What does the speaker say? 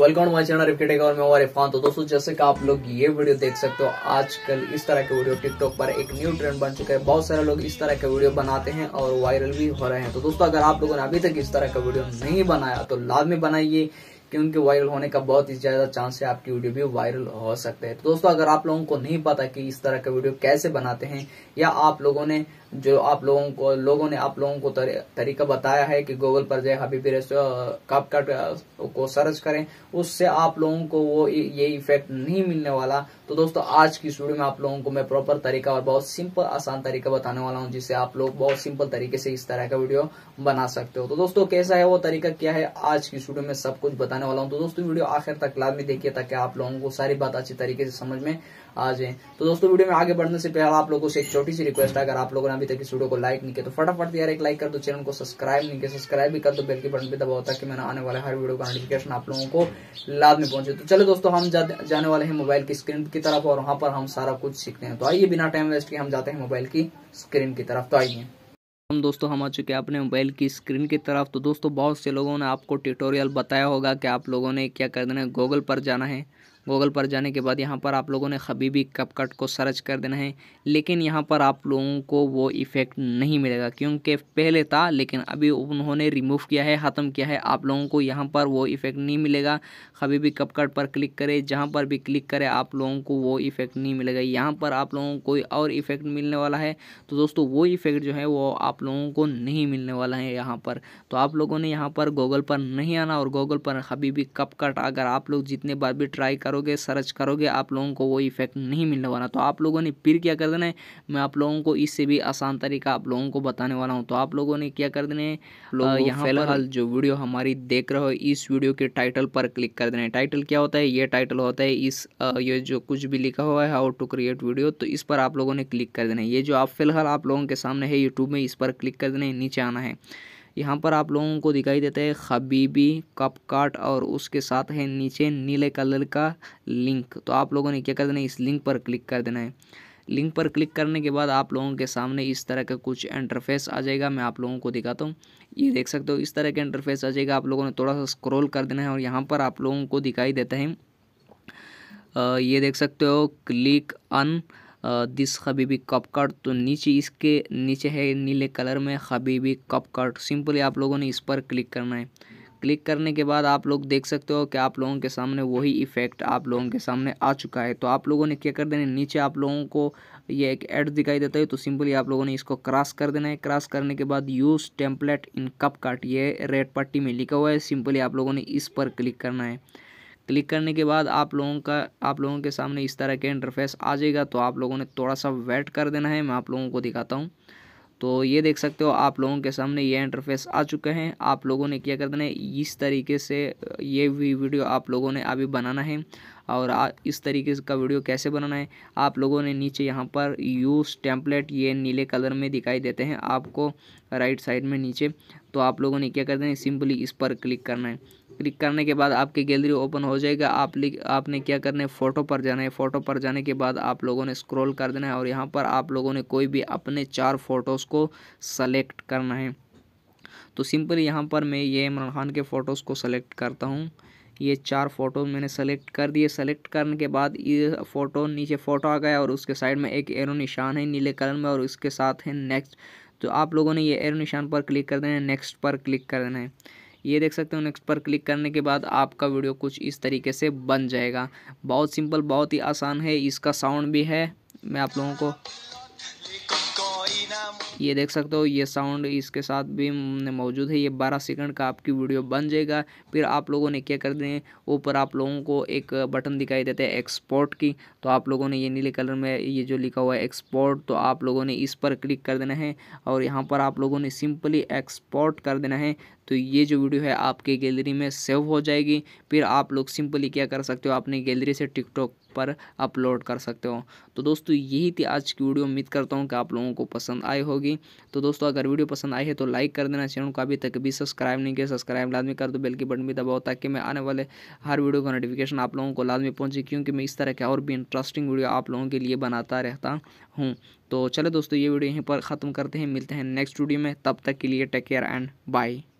welcome my channel रिफ्टेक और मैं और इरफान तो दोस्तों जैसे कि आप लोग ये वीडियो देख सकते हो आजकल इस तरह के वीडियो टिकटॉक पर एक न्यू ट्रेंड बन चुका है बहुत सारे लोग इस तरह के वीडियो बनाते हैं और वायरल भी हो रहे हैं तो दोस्तों अगर आप लोगों ने अभी तक इस तरह का वीडियो नहीं बनाया तो में बनाइए क्योंकि वायरल होने का बहुत ही ज्यादा चांस है आपकी वीडियो भी वायरल हो सकते हैं तो दोस्तों अगर आप लोगों को नहीं पता कि इस तरह का वीडियो कैसे बनाते हैं या आप लोगों ने जो आप लोगों को लोगों ने आप लोगों को तर, तरीका बताया है कि गूगल पर जो हबीबी कप कट को सर्च करें उससे आप लोगों को वो ये इफेक्ट नहीं मिलने वाला तो दोस्तों आज की स्टूडियो में आप लोगों को मैं प्रॉपर तरीका और बहुत सिंपल आसान तरीका बताने वाला हूँ जिससे आप लोग बहुत सिंपल तरीके से इस तरह का वीडियो बना सकते हो तो दोस्तों कैसा है वो तरीका क्या है आज की स्टूडियो में सब कुछ बताने वाला हूँ तो दोस्तों वीडियो आखिर तक लाभ में देखिए ताकि आप लोगों को सारी बात अच्छी तरीके से समझ में आ जाए तो दोस्तों वीडियो में आगे बढ़ने से पहले आप लोगों से एक छोटी सी रिक्वेस्ट है अगर आप लोगों ने अभी तक इस वीडियो को लाइक नहीं किया तो फटाफट यार एक लाइक कर दो चैनल को सब्सक्राइब नहीं किया सब्सक्राइब भी कर दो बेल के बटन भी दबाओ ताकि मैंने आने वाले हर वीडियो का नोटिफिकेशन आप लोगों को लाभ में पहुंचे तो चलो दोस्तों हम जाने वाले हैं मोबाइल की स्क्रीन की तरफ और वहां पर हम सारा कुछ सीखते हैं तो आइए बिना टाइम वेस्ट किए हम जाते हैं मोबाइल की स्क्रीन की तरफ तो आइए हम दोस्तों हम आ चुके हैं अपने मोबाइल की स्क्रीन की तरफ तो दोस्तों बहुत से लोगों ने आपको ट्यूटोरियल बताया होगा कि आप लोगों ने क्या कर देना है गूगल पर जाना है गूगल पर जाने के बाद यहाँ पर आप लोगों ने खबीबी कपकट को सर्च कर देना है लेकिन यहाँ पर आप लोगों को वो इफ़ेक्ट नहीं मिलेगा क्योंकि पहले था लेकिन अभी उन्होंने रिमूव किया है ख़त्म किया है आप लोगों को यहाँ पर वो इफ़ेक्ट नहीं मिलेगा खबीबी कपकट पर क्लिक करें जहाँ पर भी क्लिक करें आप लोगों को वो इफ़ेक्ट नहीं मिलेगा यहाँ पर आप लोगों को कोई और इफ़ेक्ट मिलने वाला है तो दोस्तों वो इफ़ेक्ट जो है वो आप लोगों को नहीं मिलने वाला है यहाँ पर तो आप लोगों ने यहाँ पर गूगल पर नहीं आना और गूगल पर खबीबी कपकट अगर आप लोग जितने बार भी ट्राई करो करोगे सर्च करोगे आप लोगों को वो इफेक्ट नहीं मिलने वाला तो आप लोगों ने फिर क्या कर देना है मैं आप लोगों को इससे भी आसान तरीका आप लोगों को बताने वाला हूँ तो आप लोगों ने क्या कर देना है यहाँ फिलहाल जो वीडियो हमारी देख रहे हो इस वीडियो के टाइटल पर क्लिक कर देना है टाइटल क्या होता है ये टाइटल होता है इस ये जो कुछ भी लिखा हुआ है हाउ टू क्रिएट वीडियो तो इस पर आप लोगों ने क्लिक कर देना है ये जो आप फिलहाल आप लोगों के सामने है यूट्यूब में इस पर क्लिक कर देना है नीचे आना है यहाँ पर आप लोगों को दिखाई देता है खबीबी कप काट और उसके साथ है नीचे नीले कलर का लिंक तो आप लोगों ने क्या कर देना है इस लिंक पर क्लिक कर देना है लिंक पर क्लिक करने के बाद आप लोगों के सामने इस तरह का कुछ इंटरफेस आ जाएगा मैं आप लोगों को दिखाता हूँ ये देख सकते हो इस तरह का इंटरफेस आ जाएगा आप लोगों ने थोड़ा सा स्क्रॉल कर देना है और यहाँ पर आप लोगों को दिखाई देता है ये देख सकते हो क्लिक अन दिस हबीबी कप कार्ड तो नीचे इसके नीचे है नीले कलर में हबीबी कप कार्ड सिंपली आप लोगों ने इस पर क्लिक करना है क्लिक करने के बाद आप लोग देख सकते हो कि आप लोगों के सामने वही इफ़ेक्ट आप लोगों के सामने आ चुका है तो आप लोगों ने क्या कर देना है नीचे आप लोगों को ये एक एड दिखाई देता है तो सिंपली आप लोगों ने इसको क्रॉस कर देना है क्रॉस करने के बाद use template in CapCut ये रेड पट्टी में लिखा हुआ है सिंपली आप लोगों ने इस पर क्लिक करना है क्लिक करने के बाद आप लोगों का आप लोगों के सामने इस तरह के इंटरफेस आ जाएगा तो आप लोगों ने थोड़ा सा वेट कर देना है मैं आप लोगों को दिखाता हूँ तो ये देख सकते हो आप लोगों के सामने ये इंटरफेस आ चुके हैं आप लोगों ने क्या कर देना है इस तरीके से ये भी वीडियो आप लोगों ने अभी बनाना है और इस तरीके का वीडियो कैसे बनाना है आप लोगों ने नीचे यहाँ पर यूज़ टेम्पलेट ये नीले कलर में दिखाई देते हैं आपको राइट साइड में नीचे तो आप लोगों ने क्या कर देना है सिंपली इस पर क्लिक करना है क्लिक करने के बाद आपकी गैलरी ओपन हो जाएगा आप आपने क्या करना है फ़ोटो पर जाना है फ़ोटो पर जाने के बाद आप लोगों ने स्क्रॉल कर देना है और यहाँ पर आप लोगों ने कोई भी अपने चार फ़ोटोज़ को सेलेक्ट करना है तो सिंपल यहाँ पर मैं ये इमरान खान के फ़ोटोज़ को सेलेक्ट करता हूँ ये चार फ़ोटो मैंने सेलेक्ट कर दिए सेलेक्ट करने के बाद ये फ़ोटो नीचे फ़ोटो आ गया और उसके साइड में एक एरो निशान है नीले कलर में और उसके साथ है नेक्स्ट तो आप लोगों ने ये एरो निशान पर क्लिक कर देना है नेक्स्ट पर क्लिक कर देना है ये देख सकते हो नेक्स्ट पर क्लिक करने के बाद आपका वीडियो कुछ इस तरीके से बन जाएगा बहुत सिंपल बहुत ही आसान है इसका साउंड भी है मैं आप लोगों को ये देख सकते हो ये साउंड इसके साथ भी मौजूद है ये 12 सेकंड का आपकी वीडियो बन जाएगा फिर आप लोगों ने क्या कर दें ऊपर आप लोगों को एक बटन दिखाई देता है एक्सपोर्ट की तो आप लोगों ने ये नीले कलर में ये जो लिखा हुआ है एक्सपोर्ट तो आप लोगों ने इस पर क्लिक कर देना है और यहाँ पर आप लोगों ने सिंपली एक्सपोर्ट कर देना है तो ये जो वीडियो है आपके गैलरी में सेव हो जाएगी फिर आप लोग सिंपली क्या कर सकते हो अपनी गैलरी से टिकटॉक पर अपलोड कर सकते हो तो दोस्तों यही थी आज की वीडियो उम्मीद करता हूँ कि आप लोगों को पसंद आई होगी तो दोस्तों अगर वीडियो पसंद आई है तो लाइक कर देना चैनल को अभी तक भी सब्सक्राइब नहीं किया सब्सक्राइब लाजमी कर दो बेल की बटन भी दबाओ ताकि मैं आने वाले हर वीडियो का नोटिफिकेशन आप लोगों को लाजमी पहुँचे क्योंकि मैं इस तरह के और भी इंटरेस्टिंग वीडियो आप लोगों के लिए बनाता रहता हूँ तो चलो दोस्तों ये वीडियो यहीं पर ख़त्म करते हैं मिलते हैं नेक्स्ट वीडियो में तब तक के लिए टेक केयर एंड बाय